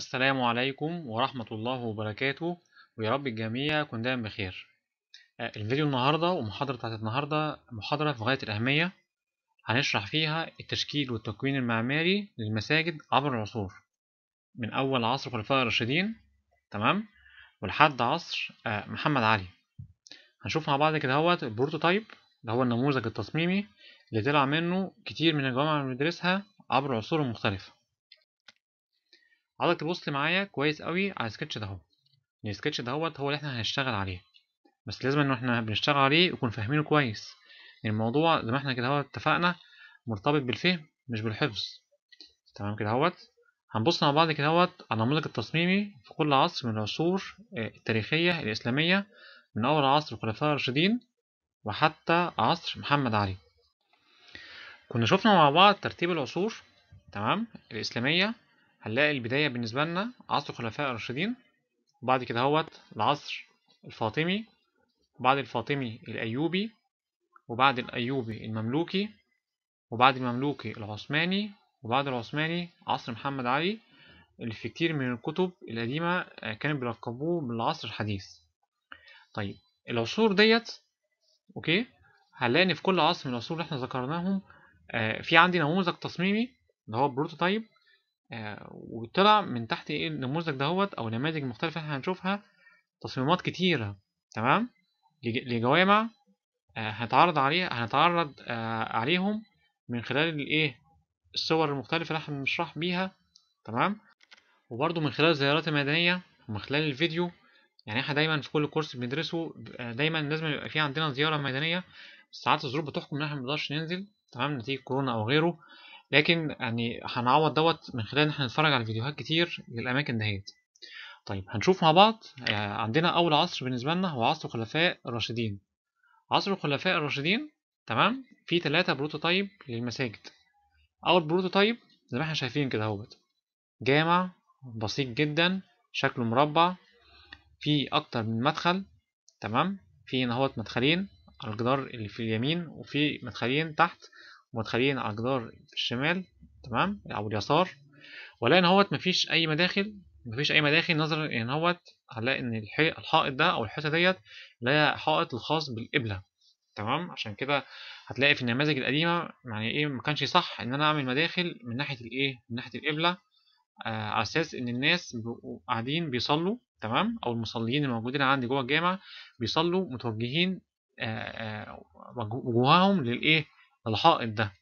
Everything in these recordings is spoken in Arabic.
السلام عليكم ورحمة الله وبركاته ويا رب الجميع يكون دايما بخير آه، الفيديو النهاردة ومحاضرة بتاعت النهاردة محاضرة في غاية الأهمية هنشرح فيها التشكيل والتكوين المعماري للمساجد عبر العصور من أول عصر الخلفاء الراشدين تمام ولحد عصر آه، محمد علي هنشوف مع بعض كده هوت البروتوتايب اللي هو النموذج التصميمي اللي طلع منه كتير من الجوامع اللي بندرسها عبر العصور المختلفة حضرتك تبص معايا كويس قوي على السكتش ده اهو يعني السكتش ده هو اللي احنا هنشتغل عليه بس لازم ان احنا بنشتغل عليه يكون فاهمينه كويس يعني الموضوع زي ما احنا كده اتفقنا مرتبط بالفهم مش بالحفظ تمام كده اهوت هنبص مع بعض كده اهوت على النموذج التصميمي في كل عصر من العصور آه، التاريخية الإسلامية من أول عصر الخلفاء الراشدين وحتى عصر محمد علي كنا شفنا مع بعض ترتيب العصور تمام الإسلامية هنلاقي البداية بالنسبة لنا عصر الخلفاء الراشدين وبعد كده هوت العصر الفاطمي وبعد الفاطمي الأيوبي وبعد الأيوبي المملوكي وبعد المملوكي العثماني وبعد العثماني عصر محمد علي اللي في كتير من الكتب القديمة آه، كانوا بيلقبوه بالعصر الحديث طيب العصور ديت اوكي هنلاقي ان في كل عصر من العصور اللي احنا ذكرناهم آه، في عندي نموذج تصميمي اللي هو بروتوتايب آه، وطلع من تحت ايه النموذج دهوت او نماذج مختلفه احنا هنشوفها تصميمات كتيره تمام لجوامع آه، هنتعرض عليها هنتعرض آه، عليهم من خلال الايه الصور المختلفه اللي احنا بنشرح بيها تمام وبرضه من خلال الزيارات المدنيه ومن خلال الفيديو يعني احنا دايما في كل كورس بندرسه دايما لازم يبقى في عندنا زياره ميدانية ساعات الظروف بتحكم ان احنا منقدرش ننزل تمام نتيجه كورونا او غيره لكن يعني هنعوض دوت من خلال ان احنا نتفرج على فيديوهات كتير للاماكن دهيت طيب هنشوف مع بعض آه، عندنا اول عصر بالنسبه لنا هو عصر الخلفاء الراشدين عصر الخلفاء الراشدين تمام في ثلاثة بروتوتايب للمساجد اول بروتوتايب زي ما احنا شايفين كده اهوت جامع بسيط جدا شكله مربع فيه اكتر من مدخل تمام في هنا اهوت مدخلين على الجدار اللي في اليمين وفي مدخلين تحت متخيلين على الجدار الشمال تمام او اليسار ولاقي ان هوت مفيش اي مداخل مفيش اي مداخل نظرا ان هوت هنلاقي ان الحائط ده او الحيطه ديت اللي هي حائط الخاص بالقبله تمام عشان كده هتلاقي في النماذج القديمه يعني ايه ما كانش صح ان انا اعمل مداخل من ناحيه الايه من ناحيه القبله آه، على اساس ان الناس قاعدين بيصلوا تمام او المصلين الموجودين عندي جوه الجامع بيصلوا متوجهين آه، آه، وجوههم للايه الحائط ده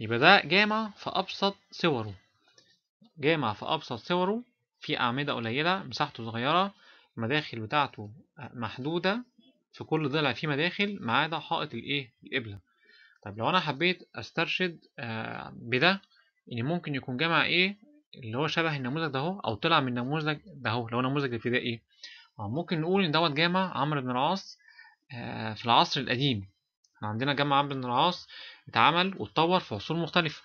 يبقى ده جامع في أبسط صوره جامع في أبسط صوره في أعمدة قليلة مساحته صغيرة المداخل بتاعته محدودة في كل ضلع فيه مداخل ما عدا حائط الإيه القبلة طب لو أنا حبيت أسترشد آه، بده إن يعني ممكن يكون جامع إيه اللي هو شبه النموذج ده هو أو طلع من النموذج ده هو لو نموذج ابتدائي آه، ممكن نقول إن دوت جامع عمرو بن العاص آه، في العصر القديم احنا عندنا جامع عمرو بن العاص اتعمل واتطور في عصور مختلفة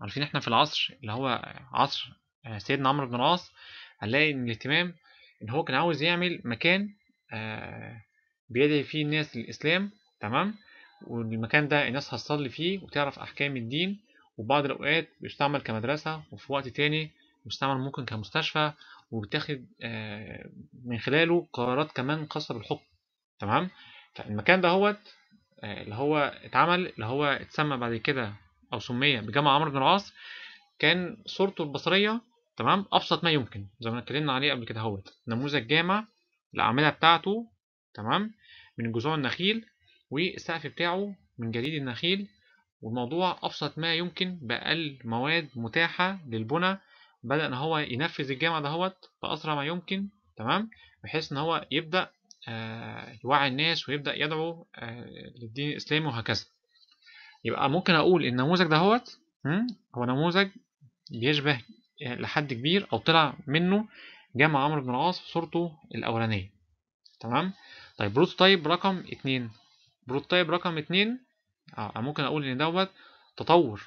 عارفين احنا في العصر اللي هو عصر آه، سيدنا عمرو بن العاص هنلاقي ان الاهتمام ان هو كان عاوز يعمل مكان آه، بيدعي فيه الناس للإسلام تمام والمكان ده الناس هتصلي فيه وتعرف أحكام الدين وبعض الأوقات بيستعمل كمدرسة وفي وقت تاني بيستعمل ممكن كمستشفى وبتاخد آه، من خلاله قرارات كمان خاصة بالحكم تمام فالمكان ده هوت آه، اللي هو اتعمل اللي هو اتسمى بعد كده او سمي بجامع عمرو بن العاص كان صورته البصريه تمام ابسط ما يمكن زي ما اتكلمنا عليه قبل كده اهوت نموذج جامع الاعمده بتاعته تمام من جذوع النخيل والسقف بتاعه من جليد النخيل والموضوع ابسط ما يمكن باقل مواد متاحه للبنى بدا ان هو ينفذ الجامع دهوت باسرع ما يمكن تمام بحيث ان هو يبدا آه، يوعي الناس ويبدأ يدعو آه، للدين الإسلامي وهكذا يبقى ممكن أقول النموذج دهوت هو نموذج بيشبه آه، لحد كبير أو طلع منه جامع عمرو بن العاص في صورته الأولانية تمام طيب بروتوتايب رقم اتنين بروتوتايب رقم اتنين اه ممكن أقول إن دوت تطور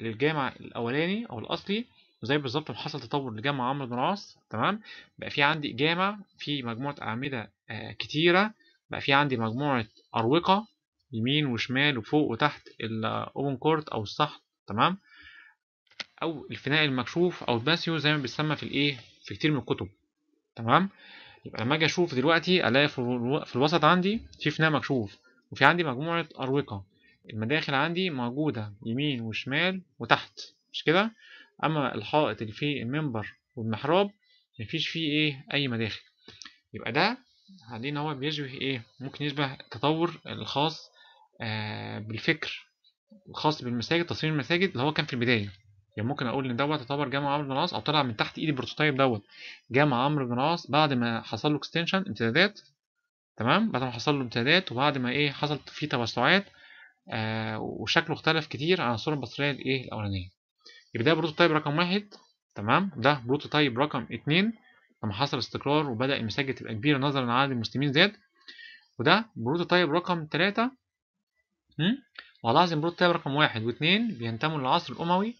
للجامع الأولاني أو الأصلي زي بالظبط ما حصل تطور لجامع عمرو بن العاص تمام بقى في عندي جامع في مجموعة أعمدة آه، كتيرة بقى في عندي مجموعة أروقة يمين وشمال وفوق وتحت الأوبن كورت أو الصحن تمام أو الفناء المكشوف أو الباسيو زي ما بيسمى في الإيه في كتير من الكتب تمام يبقى لما أجي أشوف دلوقتي ألاقي في الوسط عندي في فناء مكشوف وفي عندي مجموعة أروقة المداخل عندي موجودة يمين وشمال وتحت مش كده أما الحائط اللي فيه المنبر والمحراب مفيش فيه إيه أي مداخل يبقى ده بعدين هو بيشبه ايه ممكن يشبه التطور الخاص آه، بالفكر الخاص بالمساجد تصميم المساجد اللي هو كان في البدايه يعني ممكن اقول ان دوت يعتبر جامع عمرو بن العاص او طلع من تحت ايد البروتوتايب دوت جامع عمرو بن العاص بعد ما حصل له اكستنشن امتدادات تمام بعد ما حصل له امتدادات وبعد ما ايه حصلت فيه توسعات آه وشكله اختلف كتير عن الصوره البصريه الايه الاولانيه يبقى ده بروتوتايب رقم واحد تمام ده بروتوتايب رقم اتنين لما حصل استقرار وبدأ المساجد تبقى كبيرة نظرا لعدد المسلمين زاد وده بروتوتايب رقم 3 ولاحظ ان بروتوتايب رقم 1 و2 بينتموا للعصر الأموي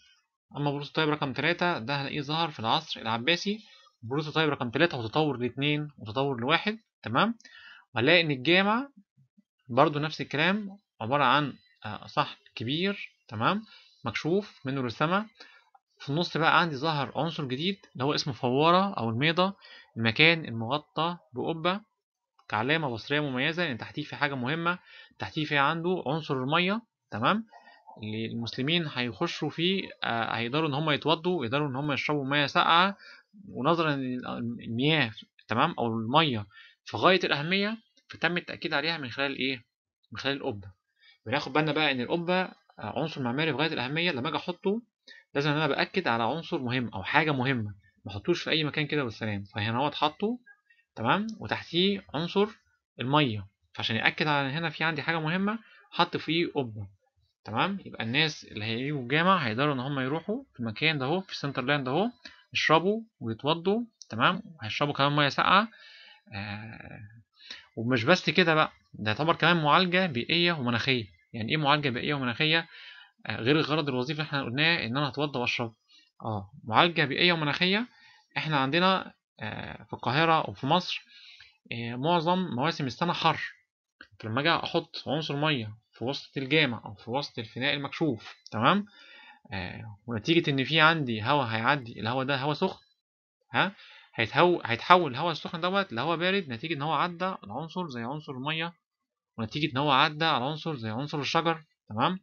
أما بروتوتايب رقم 3 ده هنلاقيه ظهر في العصر العباسي بروتوتايب رقم 3 وتطور ل2 وتطور ل1 تمام وهنلاقي ان الجامع برضو نفس الكلام عبارة عن آه، صحن كبير تمام مكشوف منه للسماء في النص بقى عندي ظهر عنصر جديد اللي هو اسمه فوارة أو الميضة المكان المغطى بقبة كعلامة بصرية مميزة يعني لأن تحتيه في حاجة مهمة تحتيه في عنده عنصر المية تمام اللي المسلمين هيخشوا فيه آه، هيقدروا إن هم يتوضوا يقدروا إن هم يشربوا مية ساقعة ونظرا المياه تمام أو المية في غاية الأهمية فتم التأكيد عليها من خلال إيه؟ من خلال القبة بناخد بالنا بقى إن القبة آه، عنصر معماري في غاية الأهمية لما أجي أحطه لازم ان انا باكد على عنصر مهم او حاجه مهمه ما احطوش في اي مكان كده والسلام فهنا هو اتحطه تمام وتحتيه عنصر الميه فعشان ياكد على ان هنا في عندي حاجه مهمه حط فيه قبه تمام يبقى الناس اللي هيجوا الجامع هيقدروا ان هم يروحوا في المكان ده اهو في السنتر لاند اهو يشربوا ويتوضوا تمام وهيشربوا كمان ميه ساقعه آه ومش بس كده بقى ده يعتبر كمان معالجه بيئيه ومناخيه يعني ايه معالجه بيئيه ومناخيه آه، غير الغرض الوظيفي اللي احنا قلناه ان انا اتوضى واشرب اه معالجه بيئيه ومناخيه احنا عندنا آه، في القاهره وفي مصر آه، معظم مواسم السنه حر فلما اجي احط عنصر ميه في وسط الجامع او في وسط الفناء المكشوف تمام آه ونتيجه ان في عندي هواء هيعدي الهواء ده هواء سخن ها هيتحول الهواء السخن دوت لهواء بارد نتيجه ان هو عدى العنصر زي عنصر الميه ونتيجه ان هو عدى العنصر زي عنصر الشجر تمام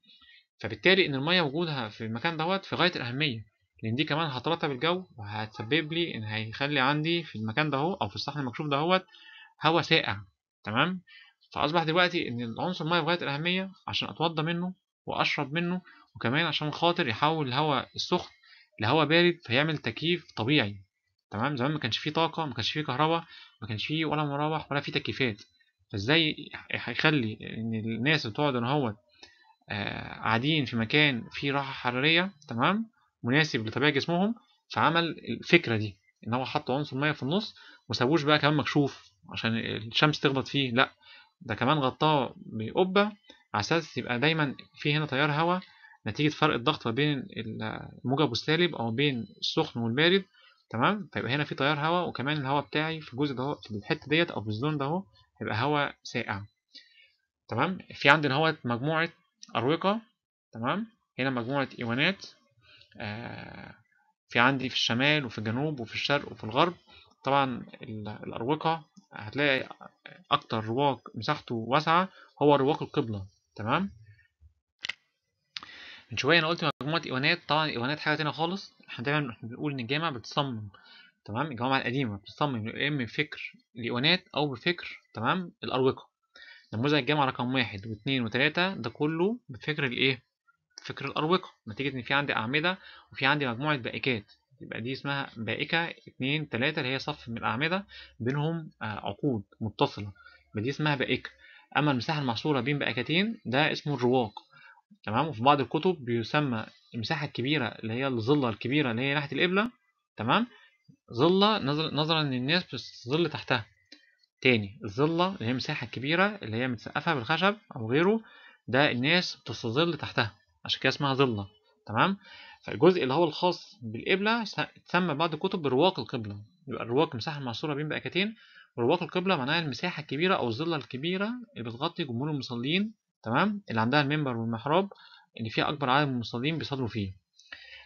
فبالتالي ان الميه وجودها في المكان دوت في غايه الاهميه لان دي كمان هترطب الجو وهتسبب لي ان هيخلي عندي في المكان ده هو او في الصحن المكشوف ده هواء ساقع تمام فاصبح دلوقتي ان عنصر الميه في غايه الاهميه عشان اتوضى منه واشرب منه وكمان عشان خاطر يحول الهواء السخن لهواء بارد فيعمل تكييف طبيعي تمام زمان ما كانش فيه طاقه ما كانش فيه كهرباء ما كانش فيه ولا مراوح ولا فيه تكييفات فازاي هيخلي ان الناس بتقعد ان هوت آه، قاعدين في مكان فيه راحه حراريه تمام مناسب لطبيعه جسمهم فعمل الفكره دي ان هو حط عنصر ميه في النص وما سابوش بقى كمان مكشوف عشان الشمس تخبط فيه لا ده كمان غطاه بقبه على اساس يبقى دايما في هنا تيار هواء نتيجه فرق الضغط ما بين الموجب والسالب او بين السخن والبارد تمام فيبقى هنا في تيار هواء وكمان الهواء بتاعي في الجزء ده في الحته ديت او في الزون ده هو هيبقى هواء ساقع تمام في عندنا هوت مجموعه أروقة تمام هنا مجموعة إيوانات آه، في عندي في الشمال وفي الجنوب وفي الشرق وفي الغرب طبعا الأروقة هتلاقي أكتر رواق مساحته واسعة هو رواق القبلة تمام من شوية أنا قلت مجموعة إيوانات طبعا الإيوانات حاجة تانية خالص احنا دايما بنقول إن الجامعة بتصمم تمام الجوامع القديمة بتصمم يا إما بفكر الإيوانات أو بفكر تمام الأروقة نموذج الجامعة رقم واحد واثنين وتلاتة ده كله بفكر الايه؟ بفكر الأروقة نتيجة إن في عندي أعمدة وفي عندي مجموعة بائكات يبقى دي اسمها بائكة اتنين تلاتة اللي هي صف من الأعمدة بينهم آه، عقود متصلة يبقى دي اسمها بائكة أما المساحة المحصورة بين بائكتين ده اسمه الرواق تمام وفي بعض الكتب بيسمى المساحة الكبيرة اللي هي الظلة الكبيرة اللي هي ناحية القبلة تمام ظلة نظرا ان الناس بتظل تحتها تاني الظلة اللي هي مساحة كبيرة اللي هي متسقفة بالخشب أو غيره ده الناس بتستظل تحتها عشان كده اسمها ظلة تمام فالجزء اللي هو الخاص بالقبلة تسمى بعض الكتب برواق القبلة يبقى الرواق مساحة المعصورة بين بأكتين ورواق القبلة معناها المساحة الكبيرة أو الظلة الكبيرة اللي بتغطي جمهور المصلين تمام اللي عندها المنبر والمحراب اللي فيها أكبر عدد من المصلين بيصلوا فيه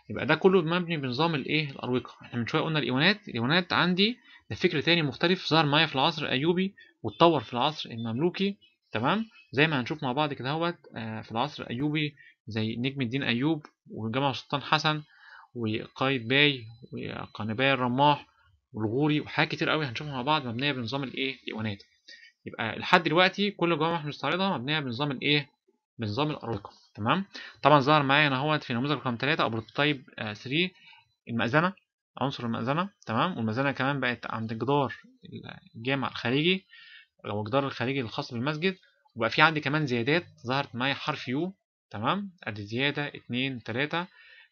يبقى ده كله مبني بنظام الإيه الأروقة احنا من شوية قلنا الإيوانات الإيوانات عندي فكر تاني مختلف ظهر معايا في العصر الايوبي واتطور في العصر المملوكي تمام زي ما هنشوف مع بعض كده اهوت آه، في العصر الايوبي زي نجم الدين ايوب وجامع سلطان حسن وقايد باي وقنباي الرماح والغوري وحاجات كتير قوي هنشوفها مع بعض مبنيه بنظام الايه الديوانات يبقى لحد دلوقتي كل جوامع بنستعرضها مبنيه بنظام الايه بنظام الاروقه تمام طبعا ظهر معايا هنا اهوت في نموذج رقم 3 او بروتوتايب 3 المأذنه عنصر المأذنة تمام والمأذنة كمان بقت عند جدار الجامع الخارجي أو الجدار الخارجي الخاص بالمسجد وبقى في عندي كمان زيادات ظهرت معايا حرف يو تمام أدي زيادة اتنين تلاتة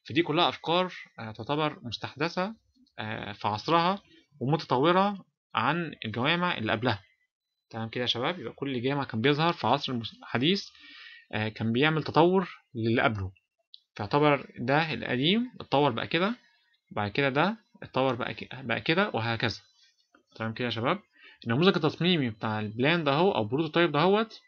فدي كلها أفكار آه، تعتبر مستحدثة آه، في عصرها ومتطورة عن الجوامع اللي قبلها تمام كده يا شباب يبقى كل جامع كان بيظهر في عصر الحديث آه، كان بيعمل تطور للي قبله فيعتبر ده القديم اتطور بقى كده بعد كده ده اتطور بقى بقى كده وهكذا تمام كده يا شباب النموذج التصميمي بتاع البلان ده هو او ده دهوت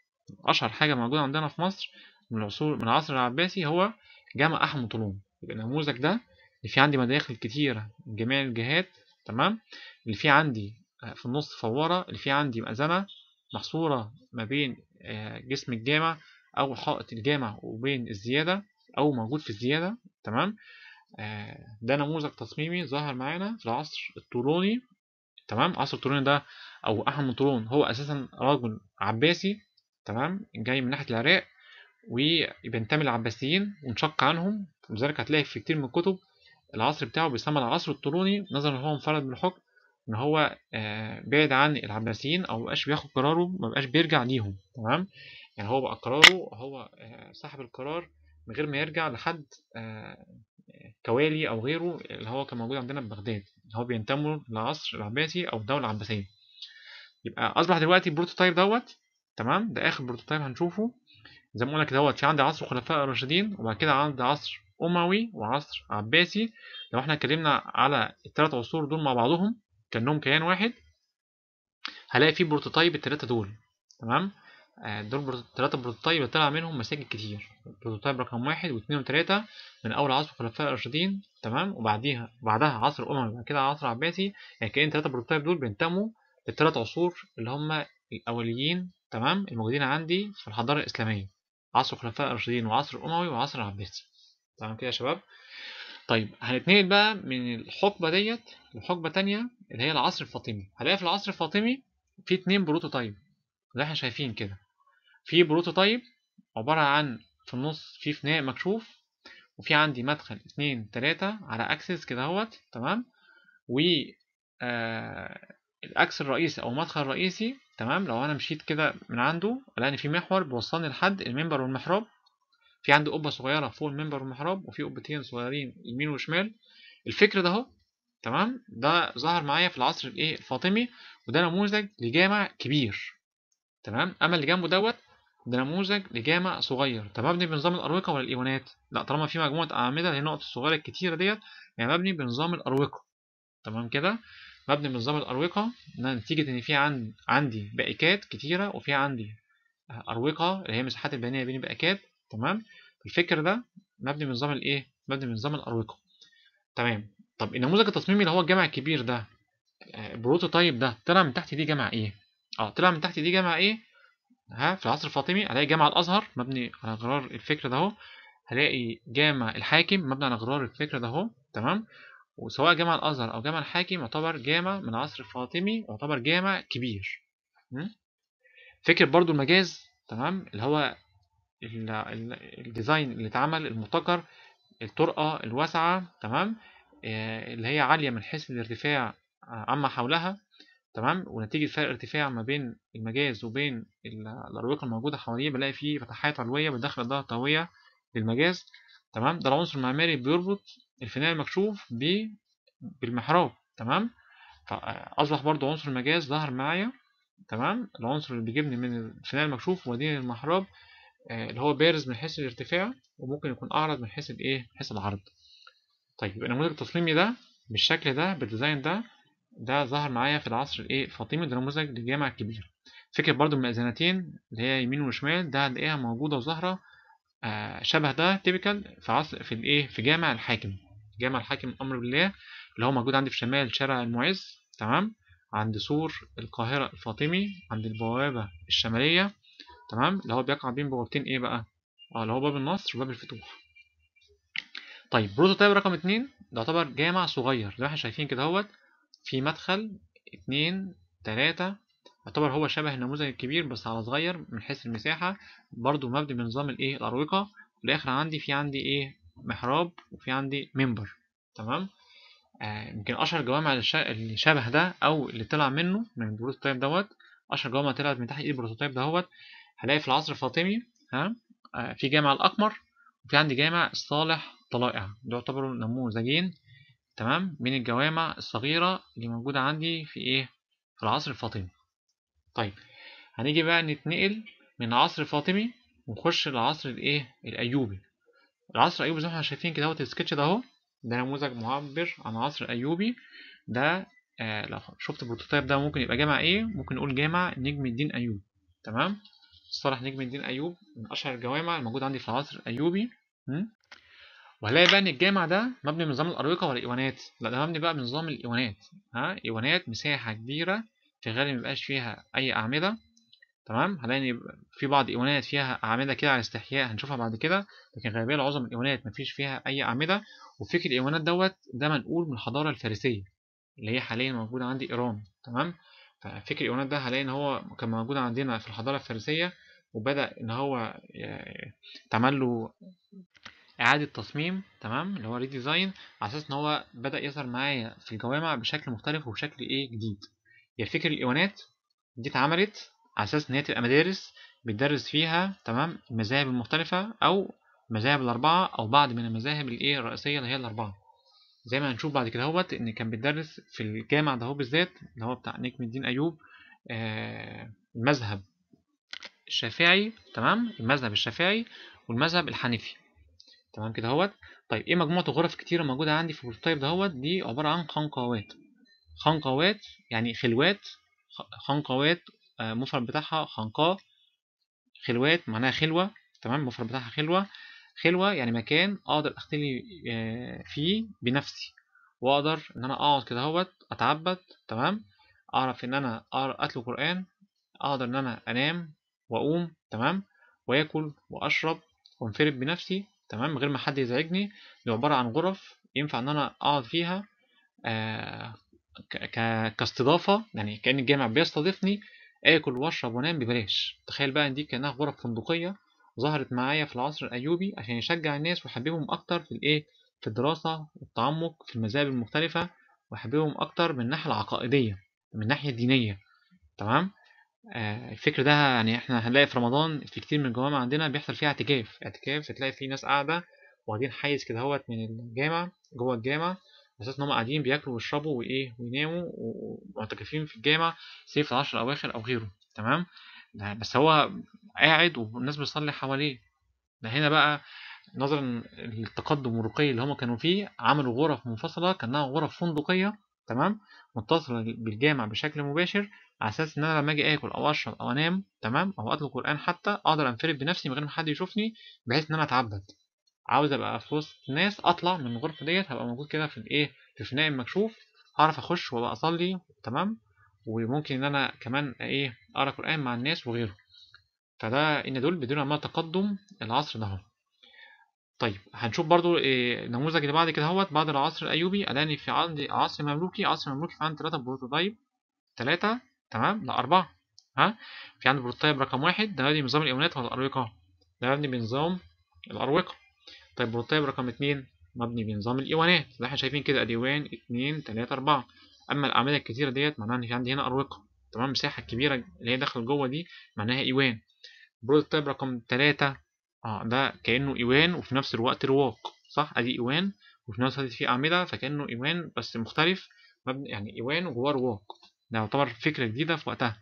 اشهر حاجه موجوده عندنا في مصر من العصور من العصر العباسي هو جامع احمد طولون يبقى النموذج ده اللي فيه عندي مداخل كتيره من جميع الجهات تمام اللي فيه عندي آه، في النص فواره اللي فيه عندي مأذنه محصوره ما بين آه، جسم الجامع او حائط الجامع وبين الزياده او موجود في الزياده تمام آه، ده نموذج تصميمي ظهر معانا في العصر الطولوني تمام عصر الطولوني ده او احمد طولون هو اساسا رجل عباسي تمام جاي من ناحيه العراق وبينتمي للعباسيين وانشق عنهم ولذلك هتلاقي في كتير من الكتب العصر بتاعه بيسمى العصر الطولوني نظرا ان هو انفرد بالحكم ان هو آه، بعد عن العباسيين او مبقاش بياخد قراره مبقاش بيرجع ليهم تمام يعني هو بقى قراره هو آه، صاحب القرار من غير ما يرجع لحد آه، كوالي او غيره اللي هو كان موجود عندنا في بغداد اللي هو بينتموا للعصر العباسي او الدوله العباسيه يبقى اصبح دلوقتي البروتوتايب دوت تمام ده اخر بروتوتايب هنشوفه زي ما قلنا كده دوت في عندي عصر الخلفاء الراشدين وبعد كده عندي عصر اموي وعصر عباسي لو احنا اتكلمنا على الثلاث عصور دول مع بعضهم كانهم كيان واحد هلاقي في بروتوتايب الثلاثه دول تمام آه، دول ثلاثة بروتوتايب اللي طلع منهم مساجد كتير بروتوتايب رقم واحد واثنين وثلاثة من أول عصر الخلفاء الراشدين تمام وبعديها بعدها عصر الاموي وبعد كده عصر العباسي يعني كأن الثلاثة بروتوتايب دول بينتموا للثلاث عصور اللي هم الأوليين تمام الموجودين عندي في الحضارة الإسلامية عصر الخلفاء الراشدين وعصر الأموي وعصر العباسي تمام كده يا شباب طيب هنتنقل بقى من الحقبة ديت لحقبة تانية اللي هي العصر الفاطمي هنلاقي في العصر الفاطمي في اتنين بروتوتايب اللي احنا شايفين كده في بروتوتايب عبارة عن في النص في فناء مكشوف وفي عندي مدخل اتنين تلاتة على اكسس كده اهوت تمام و آه الاكس الرئيسي او المدخل الرئيسي تمام لو انا مشيت كده من عنده لان في محور بيوصلني لحد المنبر والمحراب في عندي قبه صغيره فوق المنبر والمحراب وفي قبتين صغيرين يمين وشمال الفكر ده اهو تمام ده ظهر معايا في العصر الايه الفاطمي وده نموذج لجامع كبير تمام اما اللي جنبه دوت ده نموذج لجامع صغير طب مبني بنظام الاروقه ولا الايونات لا طالما في مجموعه اعمده اللي هي النقط الصغيره الكتيره ديت يعني مبني بنظام الاروقه تمام كده مبني بنظام الاروقه نتيجه ان في عن عندي باكات كتيره وفي عندي اروقه اللي هي مساحات البنيه بين باكات تمام الفكر ده مبني بنظام الايه مبني بنظام الاروقه تمام طب النموذج التصميمي اللي هو الجامع الكبير ده البروتوتايب آه، ده طلع من تحت دي جامع ايه اه طلع من تحت دي جامع ايه ها في العصر الفاطمي هلاقي جامع الازهر مبني على غرار الفكر ده اهو هلاقي جامع الحاكم مبني على غرار الفكر ده اهو تمام وسواء جامع الازهر او جامع الحاكم يعتبر جامع من العصر الفاطمي يعتبر جامع كبير فكرة برضو المجاز تمام اللي هو الديزاين اللي اتعمل المبتكر الطرقة الواسعة تمام آه، اللي هي عالية من حيث الارتفاع آه، عما حولها تمام ونتيجة فرق ارتفاع ما بين المجاز وبين الأروقة الموجودة حواليه بلاقي فيه فتحات علوية بتدخل الضغط الطوية للمجاز تمام ده العنصر المعماري بيربط الفناء المكشوف ب بالمحراب تمام فأصبح برضو عنصر المجاز ظهر معايا تمام العنصر اللي بيجيبني من الفناء المكشوف ودين المحراب آه، اللي هو بارز من حيث الارتفاع وممكن يكون أعرض من حيث الإيه؟ من حيث العرض طيب النموذج التصميمي ده بالشكل ده بالديزاين ده ده ظهر معايا في العصر الايه الفاطمي ده نموذج للجامع الكبير فكرة برضو المأذنتين اللي هي يمين وشمال ده هنلاقيها موجودة وظاهرة آه شبه ده تيبيكال في عصر في الايه في جامع الحاكم جامع الحاكم أمر بالله اللي هو موجود عندي في شمال شارع المعز تمام عند سور القاهرة الفاطمي عند البوابة الشمالية تمام اللي هو بيقع بين بوابتين ايه بقى اه اللي هو باب النصر وباب الفتوح طيب بروتوتايب رقم اتنين ده يعتبر جامع صغير زي ما احنا شايفين كده اهوت في مدخل اتنين تلاتة يعتبر هو شبه النموذج الكبير بس على صغير من حيث المساحة برضو مبني بنظام الايه الأروقة والآخر عندي في عندي ايه محراب وفي عندي منبر تمام آه، يمكن آه أشهر جوامع اللي شبه ده أو اللي طلع منه من البروتوتايب دوت أشهر جوامع طلعت من تحت ايد البروتوتايب دهوت هلاقي في العصر الفاطمي ها آه في جامع الأقمر وفي عندي جامع الصالح طلائع دول يعتبروا نموذجين تمام من الجوامع الصغيرة اللي موجودة عندي في ايه في العصر الفاطمي طيب هنيجي بقى نتنقل من العصر الفاطمي ونخش العصر الايه الايوبي العصر الايوبي زي ما احنا شايفين كده اهوت السكتش ده اهو ده نموذج معبر عن العصر الايوبي ده آه لو شفت البروتوتايب ده ممكن يبقى جامع ايه ممكن نقول جامع نجم الدين ايوب تمام صالح نجم الدين ايوب من اشهر الجوامع الموجودة عندي في العصر الايوبي وهنلاقي بقى ان الجامع ده مبني بنظام الاروقه والايوانات لا ده مبني بقى بنظام الايوانات ها ايوانات مساحه كبيره في الغالب يبقاش فيها اي اعمده تمام هنلاقي ان في بعض الايوانات فيها اعمده كده على استحياء هنشوفها بعد كده لكن غالبيه العظمى الايوانات مفيش فيها اي اعمده وفكر الايوانات دوت ده منقول من الحضاره الفارسيه اللي هي حاليا موجوده عند ايران تمام ففكر الايوانات ده هنلاقي ان هو كان موجود عندنا في الحضاره الفارسيه وبدا ان هو تعمل له اعاده تصميم تمام اللي هو ريديزاين على اساس ان هو بدا يظهر معايا في الجوامع بشكل مختلف وبشكل ايه جديد يا فكر الايوانات دي اتعملت على اساس ان هي تبقى مدارس بتدرس فيها تمام المذاهب المختلفه او المذاهب الاربعه او بعض من المذاهب الايه الرئيسيه اللي هي الاربعه زي ما هنشوف بعد كده اهوت ان كان بيدرس في الجامع ده هو بالذات اللي هو بتاع نجم الدين ايوب آه المذهب الشافعي تمام المذهب الشافعي والمذهب الحنفي تمام كده اهوت طيب ايه مجموعه غرف كتيره موجوده عندي في البروتوتايب دهوت دي عباره عن خنقوات خنقوات يعني خلوات خنقوات آه، مفرد بتاعها خنقاء خلوات معناها خلوه تمام المفرد بتاعها خلوه خلوه يعني مكان اقدر اختلي آه، فيه بنفسي واقدر ان انا اقعد كده اهوت اتعبد تمام اعرف ان انا اتلو قران اقدر ان انا انام واقوم تمام واكل واشرب وانفرد بنفسي تمام من غير ما حد يزعجني دي عبارة عن غرف ينفع إن أنا أقعد فيها آه كاستضافة يعني كأن الجامع بيستضيفني آكل وأشرب وأنام ببلاش تخيل بقى إن دي كأنها غرف فندقية ظهرت معايا في العصر الأيوبي عشان يشجع الناس ويحببهم أكتر في الإيه في الدراسة والتعمق في المذاهب المختلفة ويحببهم أكتر من الناحية العقائدية من الناحية الدينية تمام آه، الفكر ده يعني احنا هنلاقي في رمضان في كتير من الجوامع عندنا بيحصل فيها اعتكاف اعتكاف تلاقي في ناس قاعدة واخدين حيز كده اهوت من الجامع جوه الجامع اساس ان هم قاعدين بياكلوا ويشربوا وايه ويناموا ومعتكفين في الجامع سيف العشر الاواخر او غيره تمام بس هو قاعد والناس بتصلي حواليه ده هنا بقى نظرا للتقدم والرقي اللي هم كانوا فيه عملوا غرف منفصله كانها غرف فندقيه تمام متصله بالجامع بشكل مباشر على اساس ان انا لما اجي اكل او اشرب او انام تمام او اقرا قران حتى اقدر انفرد بنفسي من غير ما حد يشوفني بحيث ان انا اتعبد عاوز ابقى في وسط ناس اطلع من الغرفه ديت هبقى موجود كده في الايه في فناء مكشوف هعرف اخش وابقى اصلي تمام وممكن ان انا كمان ايه اقرا قران مع الناس وغيره فده ان دول بدون ما تقدم العصر ده طيب هنشوف برضو إيه النموذج اللي بعد كده اهوت بعد العصر الايوبي اداني في عندي عصر مملوكي عصر مملوكي في عندي ثلاثه بروتوتايب ثلاثه تمام لأربعة ها في عندي بروتايب رقم واحد ده مبني بنظام الإيونات ولا الأروقة ده مبني بنظام الأروقة طيب بروتايب رقم اتنين مبني بنظام الإيوانات زي احنا شايفين كده أديوان اتنين تلاتة أربعة أما الأعمدة الكتيرة ديت معناها إن في عندي هنا أروقة تمام المساحة الكبيرة اللي هي داخل جوه دي معناها إيوان بروتوتايب رقم تلاتة اه ده كأنه إيوان وفي نفس الوقت رواق صح أدي إيوان وفي نفس الوقت في أعمدة فكأنه إيوان بس مختلف مبني يعني إيوان وجواه رواق ده يعتبر فكرة جديدة في وقتها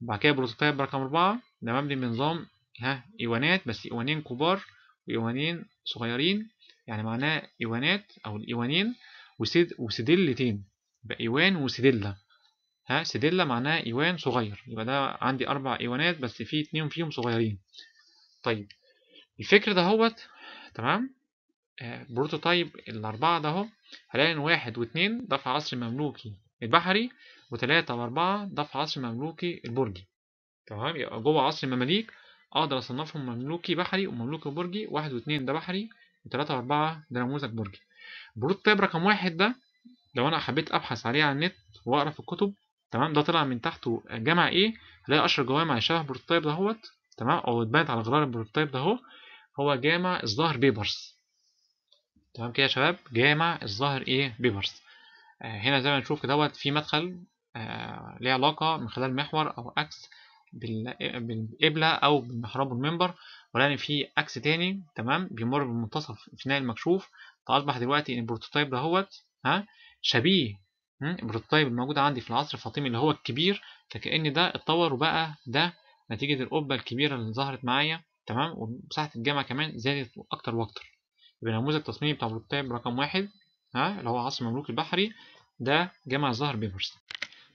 وبعد كده بروتوتايب رقم أربعة ده مبني بنظام ها إيوانات بس إيوانين كبار وإيوانين صغيرين يعني معناه إيوانات أو الإيوانين وسد وسدلتين يبقى إيوان وسدلة ها سدلة معناه إيوان صغير يبقى ده عندي أربع إيوانات بس في اتنين فيهم صغيرين طيب الفكر ده هوت تمام آه بروتوتايب الأربعة ده هلاقي إن واحد واتنين ده في عصر مملوكي البحري وتلاتة وأربعة ده في عصر مملوكي البرجي تمام يبقى جوه عصر المماليك أقدر أصنفهم مملوكي بحري ومملوكي برجي واحد واتنين ده بحري وتلاتة وأربعة ده نموذج برجي تايب رقم واحد ده لو أنا حبيت أبحث عليه على النت وأقرأ في الكتب تمام ده طلع من تحته جمع إيه هلاقي أشهر جوامع شبه تايب دهوت تمام أو اتبنت على غرار تايب ده هو هو جامع الظاهر بيبرس تمام كده يا شباب جامع الظاهر إيه بيبرس آه، هنا زي ما نشوف كده في مدخل آه، ليه علاقة من خلال محور أو عكس بالقبلة أو بالمحراب والمنبر ولان في عكس تاني تمام بيمر بمنتصف الفناء المكشوف فأصبح دلوقتي إن البروتوتايب دهوت ها شبيه البروتوتايب الموجود عندي في العصر الفاطمي اللي هو الكبير فكأن ده اتطور وبقى ده نتيجة القبة الكبيرة اللي ظهرت معايا تمام ومساحة الجامعة كمان زادت أكتر وأكتر يبقى نموذج التصميمي بتاع البروتوتايب رقم واحد ها اللي هو عصر المملوك البحري ده جامع الزهر بيفرس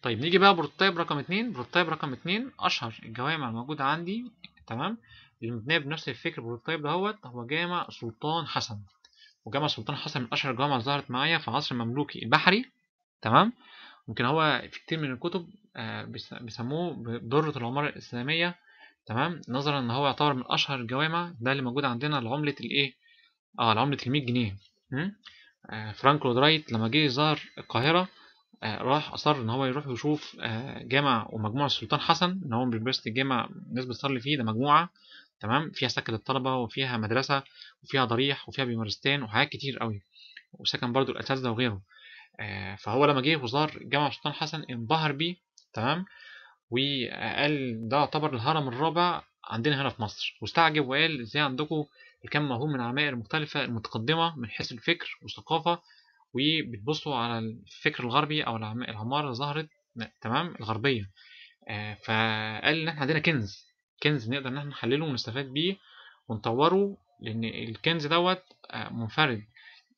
طيب نيجي بقى بروتوتايب رقم اتنين بروتوتايب رقم اتنين أشهر الجوامع الموجودة عندي تمام المبنية بنفس الفكر بروتوتايب دهوت هو جامع سلطان حسن وجامع سلطان حسن من أشهر الجوامع اللي ظهرت معايا في عصر المملوكي البحري تمام ممكن هو في كتير من الكتب آه، بيسموه بدرة العمارة الإسلامية تمام نظرا ان هو يعتبر من اشهر الجوامع ده اللي موجود عندنا لعمله الايه اه لعمله المية جنيه آه فرانك لود لما جه ظهر القاهره آه، راح اصر ان هو يروح يشوف آه، جامع ومجموعه السلطان حسن ان هو بيرست الجامع الناس بتصلي فيه ده مجموعه تمام فيها سكن الطلبه وفيها مدرسه وفيها ضريح وفيها بيمارستان وحاجات كتير قوي وسكن برضو الاساتذه وغيره آه، فهو لما جه وزار جامع السلطان حسن انبهر بيه تمام وقال ده يعتبر الهرم الرابع عندنا هنا في مصر واستعجب وقال ازاي عندكم الكم مهول من العمائر المختلفة المتقدمة من حيث الفكر والثقافة وبتبصوا على الفكر الغربي او العماره اللي ظهرت تمام الغربيه آه، فقال ان احنا عندنا كنز كنز نقدر ان احنا نحلله ونستفاد بيه ونطوره لان الكنز دوت آه، منفرد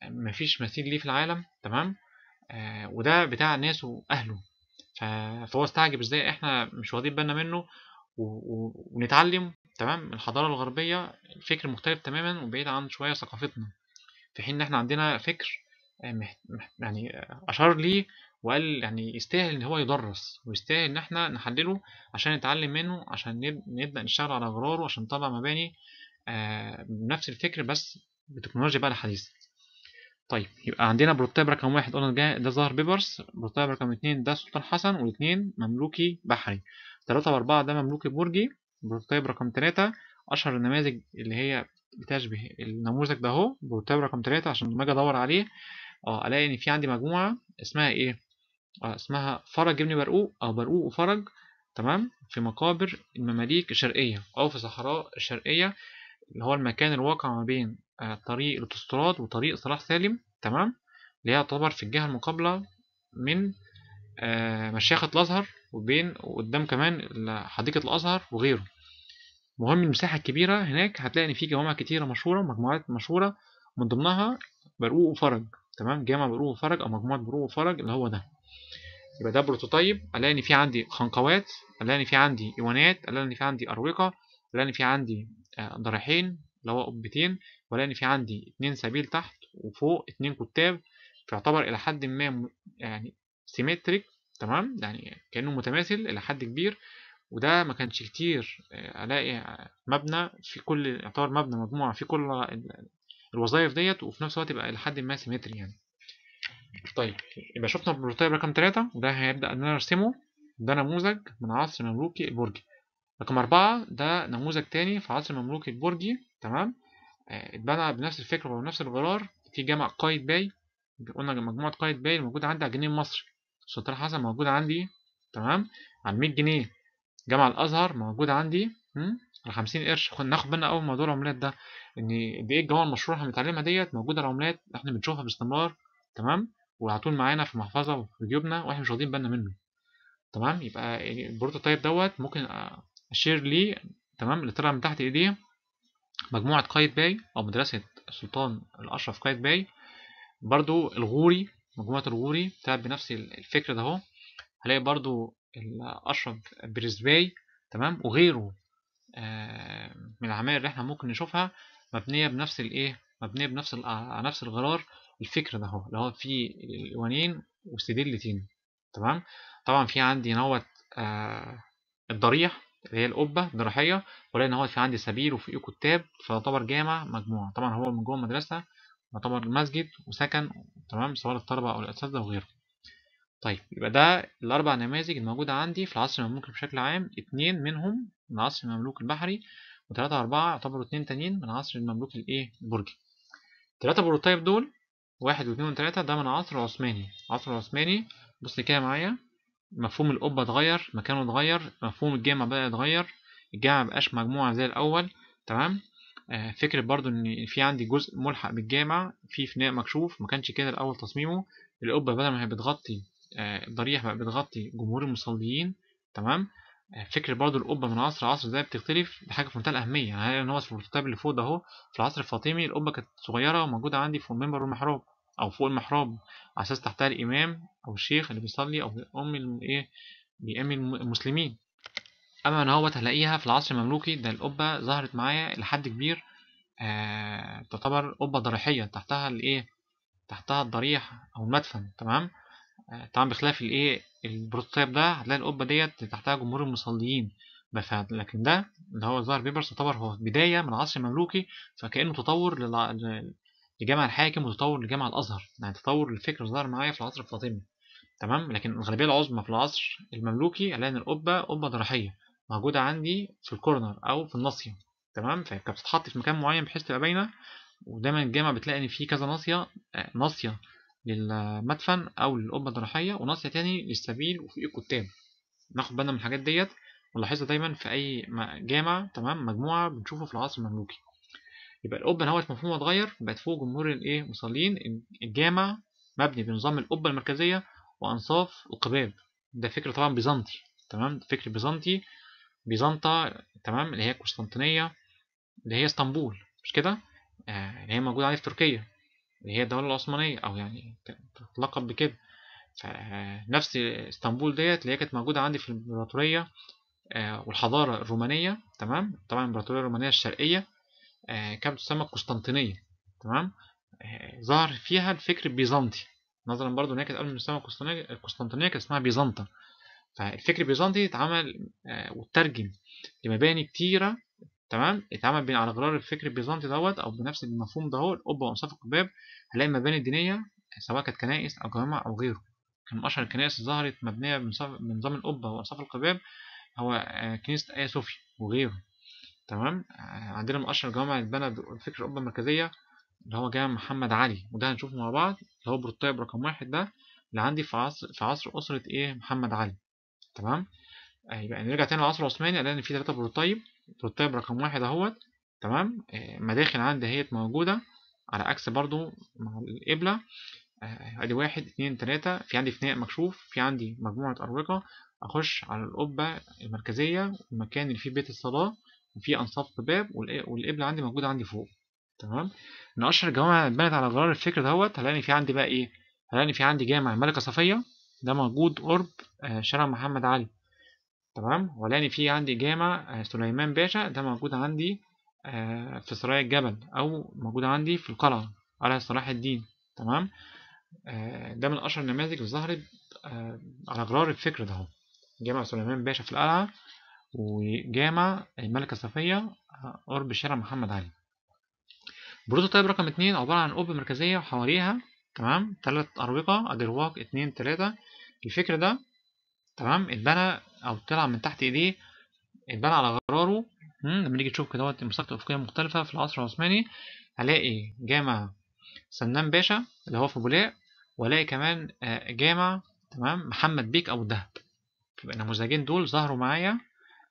مفيش مثيل ليه في العالم تمام آه، وده بتاع ناس واهله فهو استعجب ازاي احنا مش واخدين بالنا منه ونتعلم تمام الحضاره الغربيه الفكر مختلف تماما وبعيد عن شويه ثقافتنا في حين ان احنا عندنا فكر يعني أشار ليه وقال يعني يستاهل إن هو يدرس ويستاهل إن احنا نحلله عشان نتعلم منه عشان نبدأ نشتغل على غراره عشان نطلع مباني بنفس آه، الفكر بس بتكنولوجيا بقى الحديثة طيب يبقى عندنا بروتوتايب رقم واحد قلنا ده ظهر بيبرس بروتوتايب رقم اتنين ده سلطان حسن والاتنين مملوكي بحري تلاتة وأربعة ده مملوكي برجي بروتوتايب رقم تلاتة أشهر النماذج اللي هي بتشبه النموذج ده اهو بروتوتايب رقم تلاتة عشان لما أجي أدور عليه اه الاقي ان في عندي مجموعه اسمها ايه اه اسمها فرج ابن برقوق او برقوق وفرج تمام في مقابر المماليك الشرقيه او في صحراء الشرقيه اللي هو المكان الواقع ما بين آه طريق الاوتوستراد وطريق صلاح سالم تمام اللي هي تعتبر في الجهه المقابله من آه مشيخه الازهر وبين وقدام كمان حديقه الازهر وغيره مهم المساحه الكبيره هناك هتلاقي ان في جوامع كتيره مشهوره ومجموعات مشهوره من ضمنها برقوق وفرج تمام جامع برو وفرج او مجموعه برو وفرج اللي هو ده يبقى ده بروتوتايب الاقي ان في عندي خنقوات الاقي ان في عندي ايوانات الاقي ان في عندي اروقه الاقي ان في عندي آه، ضريحين اللي هو قبتين والاقي ان في عندي اتنين سبيل تحت وفوق اتنين كتاب فيعتبر الى حد ما يعني سيمتريك تمام يعني كانه متماثل الى حد كبير وده ما كانش كتير آه، الاقي مبنى في كل يعتبر مبنى مجموعه في كل الوظائف ديت وفي نفس الوقت يبقى لحد ما سيمتري يعني طيب يبقى شفنا البروتوتايب رقم 3 ده هيبدا ان انا ارسمه ده نموذج من عصر مملوكي البرجي رقم أربعة ده نموذج تاني في عصر مملوكي البرجي تمام آه، اتبنى بنفس الفكرة وبنفس الغرار في جامع قايد باي قلنا مجموعة قايد باي موجوده عندي على الجنيه المصري سلطان حسن موجود عندي تمام على 100 جنيه جامع الأزهر موجود عندي على 50 قرش ناخد بالنا أول موضوع العملات ده ان قد ايه المشروعه اللي احنا بنتعلمها ديت موجوده العملات احنا بنشوفها باستمرار تمام وعلى طول معانا في محفظه في جيوبنا واحنا مش واخدين بالنا منه تمام يبقى يعني البروتوتايب دوت ممكن اشير ليه تمام اللي طلع من تحت ايديه مجموعه باي او مدرسه السلطان الاشرف باي برضو الغوري مجموعه الغوري بتاعت بنفس الفكر ده اهو هلاقي برضو الاشرف بريزباي تمام وغيره آه، من العماير اللي احنا ممكن نشوفها مبنيه بنفس الايه مبنيه بنفس على آه، آه، نفس الغرار الفكر ده هو اللي هو في الوانين وستيدلتين تمام طبعا في عندي نوت آه الضريح اللي هي القبه الضريحيه ولقيت ان هو في عندي سبيل وفي كتاب فيعتبر جامع مجموعه طبعا هو من جوه المدرسه يعتبر مسجد وسكن تمام سواء الطلبه او الاساتذه وغيره طيب يبقى ده الاربع نماذج الموجوده عندي في العصر المملوك بشكل عام اتنين منهم من عصر المملوك البحري وثلاثة أربعة يعتبروا اتنين تانيين من عصر المملوك الإيه البرجي ثلاثة بروتايب دول واحد واثنين وتلاتة ده من عصر عثماني عصر عثماني بص كده معايا مفهوم القبة اتغير مكانه اتغير مفهوم الجامع بقى اتغير الجامع مبقاش مجموعة زي الأول تمام آه فكرة برضو إن في عندي جزء ملحق بالجامع في فناء مكشوف مكانش كده الأول تصميمه القبة بدل ما هي بتغطي آه الضريح بقى بتغطي جمهور المصلين تمام آه، فكرة برضو القبة من عصر لعصر ازاي بتختلف دي حاجة في منتهى الأهمية يعني هل إن هو في الكتاب اللي فوق ده أهو في العصر الفاطمي القبة كانت صغيرة وموجودة عندي فوق المنبر والمحراب أو فوق المحراب على أساس تحتها الإمام أو الشيخ اللي بيصلي أو بيأم إيه بيأم المسلمين أما أنا هو هلاقيها في العصر المملوكي ده القبة ظهرت معايا لحد كبير آه تعتبر قبة ضريحية تحتها الإيه تحتها الضريح أو المدفن تمام آه طبعا بخلاف الإيه البروتوتايب ده هتلاقي القبه ديت تحتها جمهور المصلين لكن ده اللي هو ظهر بيبرس يعتبر هو بدايه من العصر المملوكي فكانه تطور لجامع الحاكم وتطور لجامع الازهر يعني تطور الفكر ظهر معايا في العصر الفاطمي تمام لكن الغالبيه العظمى في العصر المملوكي هتلاقي ان القبه قبه ضرحيه موجوده عندي في الكورنر او في الناصيه تمام فكانت بتتحط في مكان معين بحيث تبقى باينه ودايما الجامع بتلاقي ان في كذا ناصيه آه، ناصيه للمدفن او للقبه الجراحيه ونص تاني للسبيل وفي الكتاب ناخد بالنا من الحاجات ديت ونلاحظها دايما في اي جامع تمام مجموعه بنشوفه في العصر المملوكي يبقى القبه هو مفهومها اتغير بقت فوق جمهور الايه مصلين الجامع مبني بنظام القبه المركزيه وانصاف القباب ده فكر طبعا بيزنطي تمام فكر بيزنطي بيزنطة تمام اللي هي قسطنطينية اللي هي اسطنبول مش كده آه اللي هي موجودة عليه في تركيا اللي هي الدولة العثمانية أو يعني تتلقب بكده فنفس اسطنبول ديت اللي هي كانت موجودة عندي في الإمبراطورية آه، والحضارة الرومانية تمام طبعا الإمبراطورية الرومانية الشرقية آه، كانت تسمى القسطنطينية تمام آه، ظهر فيها الفكر البيزنطي نظرا برضو ان هي كانت قبل ما تسمى القسطنطينية كانت اسمها بيزنطة فالفكر البيزنطي اتعمل واترجم لمباني كتيرة تمام اتعمل بين على غرار الفكر البيزنطي دوت او بنفس المفهوم ده هو القبه وانصاف القباب هنلاقي المباني الدينيه سواء كانت كنائس او جوامع او غيره كان من اشهر الكنائس اللي ظهرت مبنيه بنظام القبه وانصاف القباب هو آه، كنيسه ايا صوفيا وغيره تمام آه، عندنا من اشهر الجوامع اللي اتبنى بفكر القبه المركزيه اللي هو جامع محمد علي وده هنشوفه مع بعض اللي هو بروتوتايب رقم واحد ده اللي عندي في عصر في عصر اسره ايه محمد علي تمام آه، يبقى نرجع تاني للعصر العثماني لان في ثلاثه بروتوتايب رتاب رقم واحد اهوت تمام آه، مداخل عندي اهيت موجودة على عكس برضو مع القبلة آه، ادي واحد اتنين تلاتة في عندي فناء مكشوف في عندي مجموعة أروقة أخش على القبة المركزية المكان اللي فيه بيت الصلاة وفي أنصاف باب والقبلة عندي موجودة عندي فوق تمام من أشهر الجوامع اللي اتبنت على غرار الفكر دهوت هلاقي في عندي بقى إيه هلاقي في عندي جامع الملكة صفية ده موجود قرب آه، شارع محمد علي تمام ولاني في عندي جامع آه، سليمان باشا ده موجود عندي آه، في سرايا الجبل او موجود عندي في القلعة على صلاح الدين تمام آه، ده من اشهر النماذج اللي ظهرت على غرار الفكر ده جامع سليمان باشا في القلعة وجامع الملكة صفية قرب شارع محمد علي بروتوتايب رقم اتنين عبارة عن قبة مركزية وحواليها تمام تلات أروقة أدرواك اتنين تلاتة الفكر ده تمام اتبنى او طلع من تحت ايديه اتبنى على غراره لما نيجي نشوف كده المساقط الافقيه مختلفه في العصر العثماني هلاقي جامع سنان باشا اللي هو في بولاق والاقي كمان آه، جامع تمام محمد بيك ابو الدهب يبقى النموذجين دول ظهروا معايا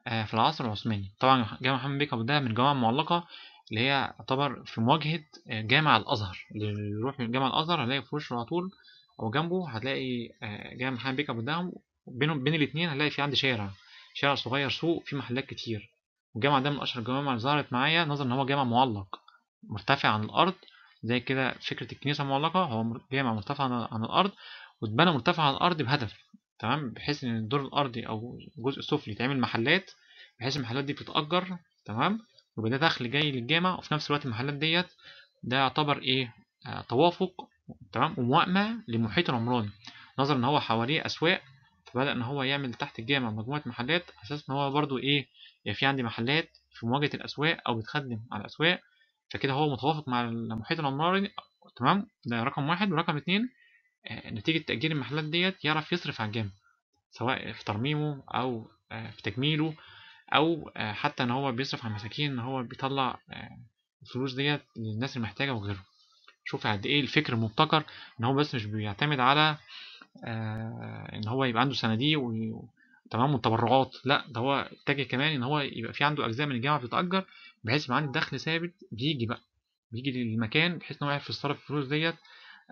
آه، في العصر العثماني طبعا جامع محمد بيك ابو الدهب من جامع المعلقه اللي هي يعتبر في مواجهه آه، جامع الازهر اللي يروح جامع الازهر هلاقي في وشه على طول او جنبه هتلاقي جامع محمد بيك ابو الدهب بينهم بين الاثنين هنلاقي في عندي شارع شارع صغير سوق فيه محلات كتير والجامع ده من اشهر الجوامع اللي ظهرت معايا نظرا ان هو جامع معلق مرتفع عن الارض زي كده فكره الكنيسه معلقه هو جامع مرتفع عن الارض واتبنى مرتفع عن الارض بهدف تمام بحيث ان الدور الارضي او الجزء السفلي يتعمل محلات بحيث المحلات دي بتتاجر تمام يبقى ده دخل جاي للجامع وفي نفس الوقت المحلات ديت ده يعتبر ايه آه توافق تمام وموائمه للمحيط العمراني نظرا ان هو حواليه اسواق فبدأ إن هو يعمل تحت الجامع مجموعة محلات أساس إن هو برضو إيه يعني في عندي محلات في مواجهة الأسواق أو بتخدم على الأسواق فكده هو متوافق مع المحيط العمراني تمام ده رقم واحد ورقم اتنين آه، نتيجة تأجير المحلات ديت يعرف يصرف على الجامع سواء في ترميمه أو آه، في تجميله أو آه، حتى إن هو بيصرف على المساكين إن هو بيطلع الفلوس ديت للناس المحتاجة وغيره شوف قد إيه الفكر مبتكر إن هو بس مش بيعتمد على آه، ان هو يبقى عنده صناديق تمام والتبرعات لا ده هو اتجه كمان ان هو يبقى في عنده اجزاء من الجامعه بتتاجر بحيث يبقى عنده دخل ثابت بيجي بقى بيجي للمكان بحيث ان هو يعرف يصرف الفلوس ديت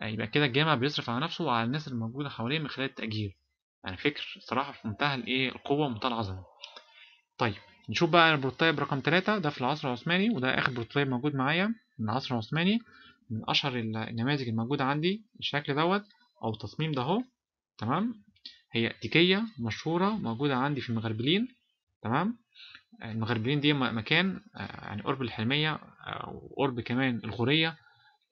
آه، يبقى كده الجامع بيصرف على نفسه وعلى الناس اللي موجوده حواليه من خلال التاجير يعني فكر صراحه في منتهى الايه القوه ومنتهى العظمه طيب نشوف بقى البروتوتايب رقم ثلاثة ده في العصر العثماني وده اخر بروتوتايب موجود معايا من العصر العثماني من اشهر النماذج الموجوده عندي الشكل دوت او التصميم ده اهو تمام هي تيكيه مشهوره موجوده عندي في المغربلين تمام المغربلين دي مكان آه، يعني قرب الحلميه آه، وقرب كمان الغوريه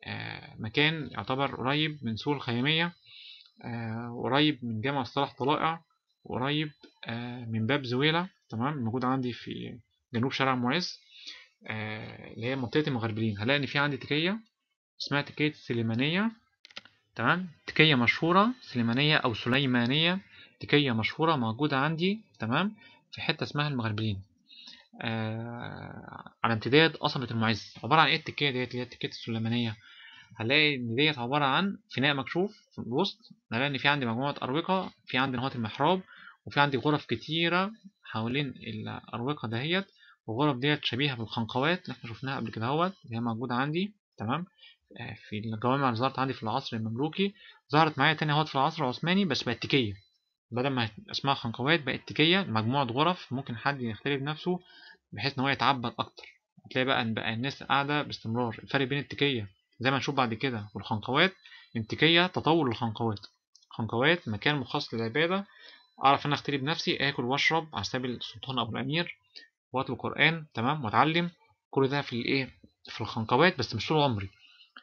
آه، مكان يعتبر قريب من سوق الخياميه قريب من جامع صلاح طلائع وقريب من باب زويله تمام موجود عندي في جنوب شارع معز اللي هي منطقه المغربلين هلاقي ان في عندي تكيه اسمها تكيه السليمانيه تمام تكية مشهورة سليمانية أو سليمانية تكية مشهورة موجودة عندي تمام في حتة اسمها المغربلين آه على امتداد قصبة المعز عبارة عن ايه التكية ديت اللي هي التكية السليمانية هنلاقي ان ديت عبارة عن فناء مكشوف في الوسط هنلاقي ان في عندي مجموعة أروقة في عندي نهاية المحراب وفي عندي غرف كتيرة حوالين الأروقة دهيت والغرف ديت شبيهة بالخنقوات اللي احنا شفناها قبل كده اهوت اللي هي موجودة عندي تمام آه، في الجوامع اللي ظهرت عندي في العصر المملوكي ظهرت معايا تاني اهوت في العصر العثماني بس بقت تكية بدل ما اسمها خنقوات بقت تكية مجموعة غرف ممكن حد يختلف نفسه بحيث ان هو يتعبد اكتر هتلاقي بقى بقى الناس قاعدة باستمرار الفرق بين التكية زي ما نشوف بعد كده والخنقوات التكية تطور للخنقوات خنقوات مكان مخصص للعبادة اعرف ان انا اختلي بنفسي اكل واشرب على سبيل السلطان او الامير واطلب قران تمام واتعلم كل ده في الايه في الخنقوات بس مش طول عمري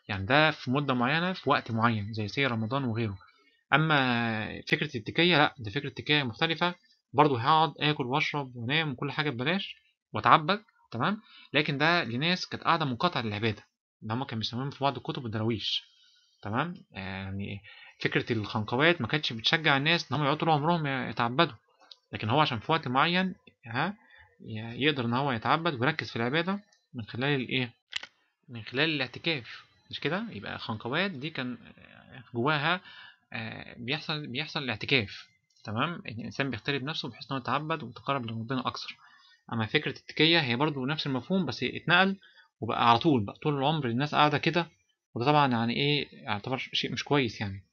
يعني ده في مدة معينة في وقت معين زي سي رمضان وغيره أما فكرة التكية لأ ده فكرة تكية مختلفة برضه هقعد آكل وأشرب وأنام وكل حاجة ببلاش وأتعبد تمام لكن ده لناس كانت قاعدة منقطعة للعبادة اللي هما كانوا بيسموهم في بعض الكتب الدراويش تمام يعني فكرة الخنقوات ما كانتش بتشجع الناس إن هما يقعدوا طول عمرهم يتعبدوا لكن هو عشان في وقت معين ها يقدر إن هو يتعبد ويركز في العبادة من خلال الإيه؟ من خلال الاعتكاف مش كده يبقى خنقوات دي كان جواها آه، بيحصل بيحصل الاعتكاف تمام الانسان بيختلف نفسه بحيث ان هو يتعبد ويتقرب لربنا اكثر اما فكره التكيه هي برضو نفس المفهوم بس اتنقل وبقى على طول بقى طول العمر الناس قاعده كده وده طبعا يعني ايه يعتبر شيء مش كويس يعني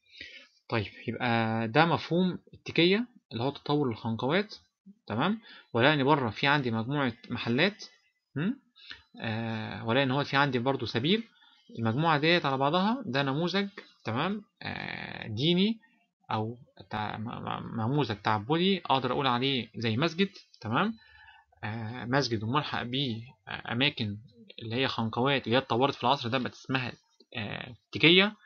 طيب يبقى ده مفهوم التكيه اللي هو تطور الخنقوات تمام ولا ان بره في عندي مجموعه محلات آه ولا ان هو في عندي برضو سبيل المجموعة ديت على بعضها ده نموذج تمام آه، ديني أو نموذج تعبدي أقدر أقول عليه زي مسجد تمام آه، مسجد وملحق بيه آه، أماكن اللي هي خنقوات اللي هي اتطورت في العصر ده بقت اسمها تكية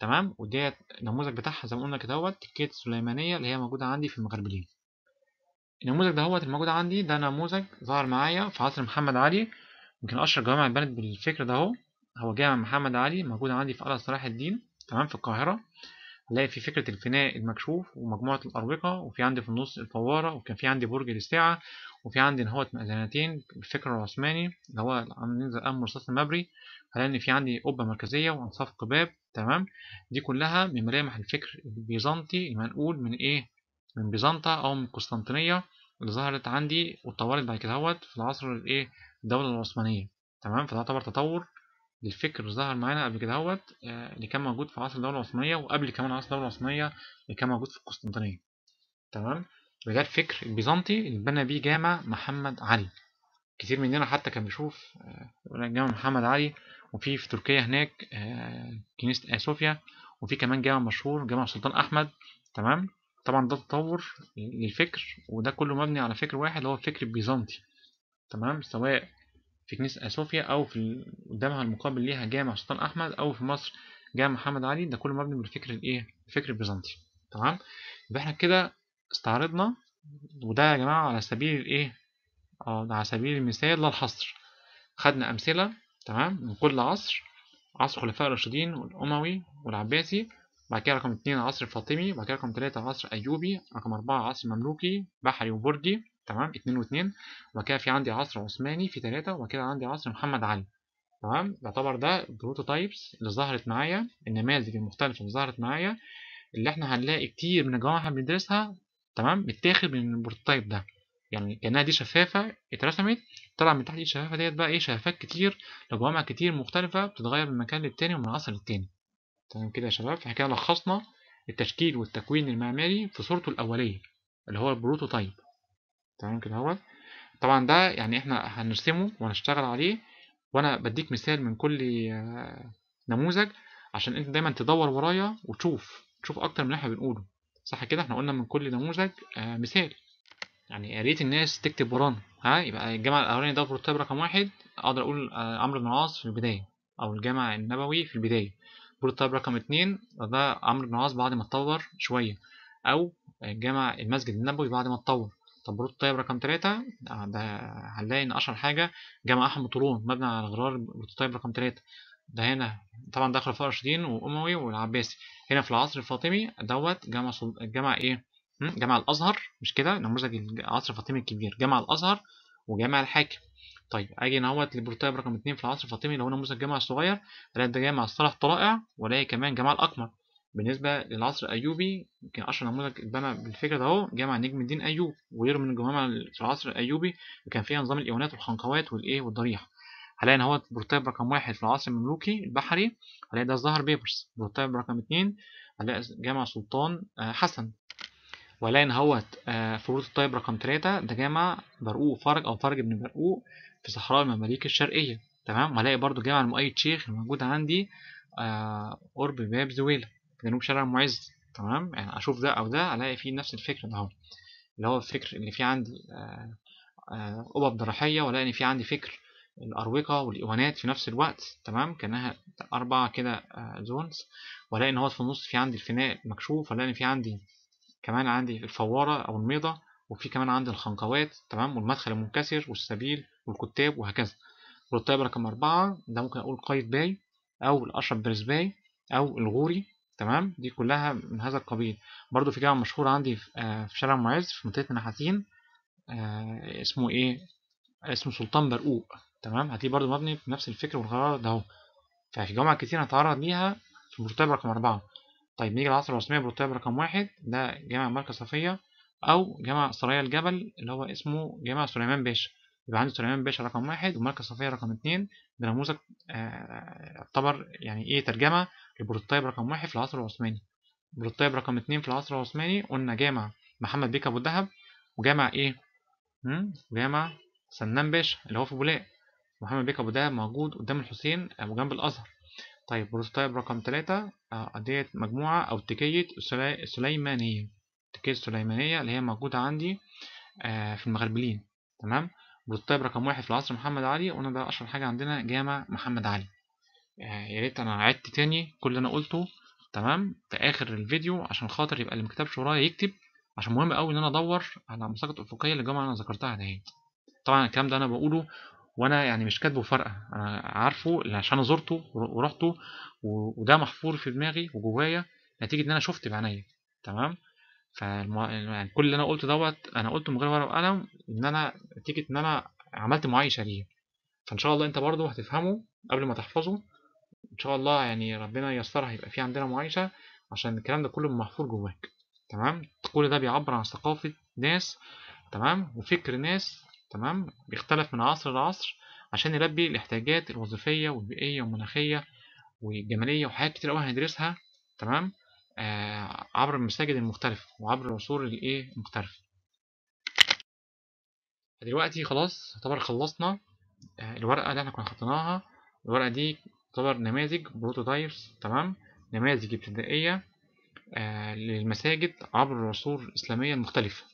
تمام وديت النموذج بتاعها زي ما قلنا كده هو تكية السليمانية اللي هي موجودة عندي في المغربلين النموذج ده هوت الموجود عندي ده نموذج ظهر معايا في عصر محمد علي يمكن أشهر جوامع بنت بالفكر ده اهو هو جامع محمد علي موجود عندي في قلعة صلاح الدين تمام في القاهرة هلاقي في فكرة الفناء المكشوف ومجموعة الأروقة وفي عندي في النص الفوارة وكان في عندي برج الساعة وفي عندي هوت مأذنتين الفكر العثماني اللي هو ننزل أم رصاص المبري هلاقي إن في عندي قبة مركزية وأنصاف قباب تمام دي كلها من ملامح الفكر البيزنطي المنقول من إيه من بيزنطة أو من القسطنطينية اللي ظهرت عندي واتطورت بعد كده هوت في العصر الإيه الدولة العثمانية تمام فده يعتبر تطور للفكر ظهر معانا قبل كده اهوت آه، اللي كان موجود في عصر الدولة العثمانية وقبل كمان عصر الدولة العثمانية اللي كان موجود في القسطنطينية تمام وده الفكر البيزنطي اللي بنى بيه جامع محمد علي كتير مننا حتى كان بيشوف آه، جامع محمد علي وفي في تركيا هناك آه، كنيسة صوفيا آية وفي كمان جامع مشهور جامع سلطان أحمد تمام طبعا ده تطور للفكر وده كله مبني على فكر واحد اللي هو الفكر البيزنطي تمام سواء في كنيسة صوفيا أو في قدامها المقابل ليها جامع سلطان أحمد أو في مصر جامع محمد علي ده كله مبني بالفكر الإيه؟ الفكر البيزنطي تمام؟ يبقى إحنا كده استعرضنا وده يا جماعة على سبيل الإيه؟ اه على سبيل المثال لا الحصر خدنا أمثلة تمام من كل عصر عصر الخلفاء الراشدين والأموي والعباسي بعد كده رقم اتنين عصر فاطمي بعد كده رقم تلاتة عصر أيوبي رقم أربعة عصر مملوكي بحري وبرجي تمام اتنين واتنين وكده في عندي عصر عثماني في 3 وكده عندي عصر محمد علي تمام يعتبر ده البروتوتايبس اللي ظهرت معايا النماذج المختلفة اللي ظهرت معايا اللي احنا هنلاقي كتير من الجماعة احنا بندرسها تمام متاخد من البروتوتايب ده يعني كأنها دي شفافة اترسمت طلع من تحت الشفافة ديت بقى ايه شفافات كتير لجوامع كتير مختلفة بتتغير من مكان للتاني ومن عصر للتاني تمام كده يا شباب احنا كده لخصنا التشكيل والتكوين المعماري في صورته الأولية اللي هو البروتوتايب تمام كده اهوت طبعا ده يعني احنا هنرسمه وهنشتغل عليه وانا بديك مثال من كل آه، نموذج عشان انت دايما تدور ورايا وتشوف تشوف اكتر من اللي احنا بنقوله صح كده احنا قلنا من كل نموذج آه، مثال يعني يا ريت الناس تكتب ورانا ها يبقى الجامع الاولاني ده بروتوتايب رقم واحد اقدر اقول عمرو آه، بن العاص في البدايه او الجامع النبوي في البدايه بروتوتايب رقم اتنين ده عمرو بن العاص بعد ما اتطور شويه او الجامع المسجد النبوي بعد ما اتطور طب بروت طيب رقم 3 آه، ده هنلاقي ان اشهر حاجه جمع احمد طولون مبني على غرار طيب رقم 3 ده هنا طبعا ده خلفاء راشدين واموي والعباسي هنا في العصر الفاطمي دوت جمع صل... جمع ايه جمع الازهر مش كده نموذج العصر الفاطمي الكبير جمع الازهر وجمع الحاكم طيب اجي هنا لبروتايب رقم 2 في العصر الفاطمي لو هو نموذج الجامع الصغير الاقي ده جامع الصالح طلائع والاقي كمان جامع الاكمر بالنسبة للعصر الأيوبي يمكن أشهر نموذج اتبنى بالفكر ده أهو جامع نجم الدين أيوب وغيره من الجوامع في العصر الأيوبي وكان فيها نظام الايونات والخنقوات والإيه والضريح هلاقي إن هو بروتوتايب رقم واحد في العصر المملوكي البحري هلاقي ده الظهر بيبرس بروتوتايب رقم اتنين هلاقي جامع سلطان آه، حسن وهلاقي إن هو آه، فروت الطيب رقم تلاتة ده جامع برقوق فرج أو فرج بن برقوق في صحراء المماليك الشرقية تمام وهلاقي برضه جامع المؤيد شيخ الموجود عندي آه، قرب باب زويلة جنوب شارع معز تمام يعني اشوف ده او ده الاقي فيه نفس الفكر ده هو اللي هو الفكر اللي فيه عندي قبب آه، آه، دراحية والاقي ان في عندي فكر الأروقة والإيوانات في نفس الوقت تمام كأنها أربع كده زونز آه، والاقي ان هو في النص في عندي الفناء المكشوف والاقي ان في عندي كمان عندي الفوارة أو الميضة وفي كمان عندي الخنقوات تمام والمدخل المنكسر والسبيل والكتاب وهكذا والطيب رقم أربعة ده ممكن أقول قايد باي أو الأشرف برزباي أو الغوري تمام دي كلها من هذا القبيل برضو في جامع مشهور عندي آه، في شارع معز في منطقة نحاتين آه، اسمه ايه اسمه سلطان برقوق تمام هتلاقيه برضو مبني بنفس الفكر والغرار ده اهو ففي جامع كتير هتعرض ليها في بروتاب رقم أربعة طيب نيجي للعصر الرسمية بروتاب رقم واحد ده جامع مركز صفية أو جامع سرايا الجبل اللي هو اسمه جامع سليمان باشا يبقى عنده سليمان باشا رقم واحد ومركز صفية رقم اتنين ده نموذج يعتبر آه، يعني ايه ترجمة لبروتوتايب رقم واحد في العصر العثماني بروتوتايب رقم اتنين في العصر العثماني قلنا جامع محمد بيك أبو الدهب وجامع ايه؟ جامع سنان باشا اللي هو في بولاق محمد بيك أبو الدهب موجود قدام الحسين وجنب الأزهر طيب بروتوتايب رقم تلاتة ديت آه، مجموعة أو تكية السليمانية تكيه السليمانية اللي هي موجودة عندي آه، في المغربلين تمام بروتوتايب طيب رقم واحد في العصر محمد علي قلنا ده أشهر حاجة عندنا جامع محمد علي آه، يا ريت أنا عدت تاني كل اللي أنا قلته تمام في آخر الفيديو عشان خاطر يبقى اللي مكتبش ورايا يكتب عشان مهم أوي إن أنا أدور على مساقط أفقية للجامعة أنا ذكرتها دهيت طبعا الكلام ده أنا بقوله وانا يعني مش كاتبه فرقه انا عارفه عشان انا زرته ورحته وده محفور في دماغي وجوايا نتيجه ان انا شفت بعينيا تمام فالمع... يعني كل اللي انا قلته دوت انا قلته من غير ورقه وقلم ان انا نتيجه ان انا عملت معايشه ليه فان شاء الله انت برضو هتفهمه قبل ما تحفظه ان شاء الله يعني ربنا ييسرها هيبقى في عندنا معايشه عشان الكلام ده كله محفور جواك تمام كل ده بيعبر عن ثقافه ناس تمام وفكر ناس تمام بيختلف من عصر لعصر عشان يلبي الاحتياجات الوظيفيه والبيئيه والمناخيه والجماليه وحاجات كتير قوي هندرسها تمام آه، عبر المساجد المختلفة وعبر العصور الايه المختلفة دلوقتي خلاص يعتبر خلصنا آه، الورقة اللي احنا كنا حطيناها الورقة دي تعتبر نماذج بروتوتايبس تمام نماذج ابتدائية آه، للمساجد عبر العصور الإسلامية المختلفة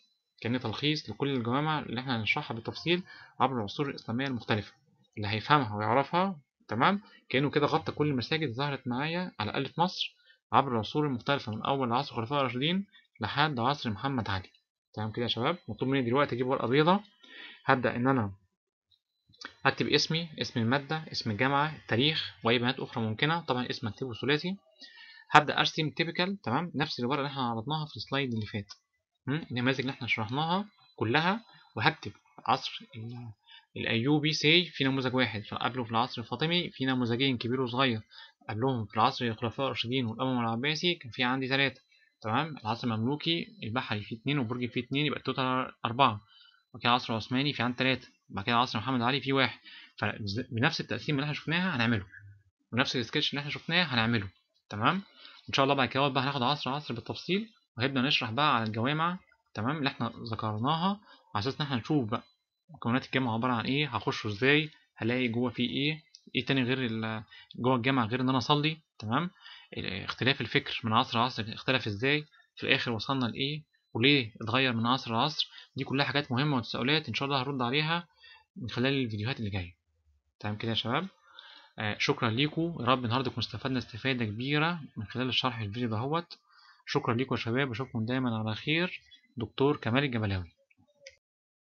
كان تلخيص لكل الجوامع اللي احنا هنشرحها بالتفصيل عبر العصور الإسلامية المختلفة اللي هيفهمها ويعرفها تمام كأنه كده غطى كل المساجد ظهرت معايا على الأقل في مصر عبر العصور المختلفة من أول عصر الخلفاء الراشدين لحد عصر محمد علي تمام كده يا شباب مطلوب مني دلوقتي أجيب ورقة بيضة هبدأ إن أنا أكتب اسمي اسم المادة اسم الجامعة التاريخ وأي بيانات أخرى ممكنة طبعا اسم أكتبه ثلاثي هبدأ أرسم تيبيكال تمام نفس الورقة اللي احنا عرضناها في السلايد اللي فات النماذج اللي احنا شرحناها كلها وهكتب عصر الأيوبي سي في نموذج واحد قبله في العصر الفاطمي في نموذجين كبير وصغير قال لهم في العصر الخلفاء الراشدين والامم العباسي كان في عندي ثلاثة تمام العصر المملوكي البحري فيه اتنين وبرج فيه اتنين يبقى التوتال أربعة وبعد كده العصر العثماني في عندي ثلاثة وبعد كده العصر محمد علي في واحد فبنفس التقسيم اللي احنا شفناها هنعمله ونفس السكتش اللي احنا شفناه هنعمله تمام ان شاء الله بعد كده بقى هناخد عصر عصر بالتفصيل وهنبدا نشرح بقى على الجوامع تمام اللي احنا ذكرناها على اساس ان احنا نشوف بقى مكونات الجامعه عباره عن ايه هخشه ازاي هلاقي جوه فيه ايه ايه تاني غير جوه الجامعه غير ان انا اصلي تمام اختلاف الفكر من عصر لعصر اختلف ازاي في الاخر وصلنا لايه وليه اتغير من عصر لعصر دي كلها حاجات مهمه وتساؤلات ان شاء الله هرد عليها من خلال الفيديوهات اللي جايه تمام كده يا شباب آه شكرا ليكم يا رب النهارده كنا استفدنا استفاده كبيره من خلال الشرح الفيديو دهوت شكرا ليكم يا شباب اشوفكم دايما على خير دكتور كمال الجبلاوي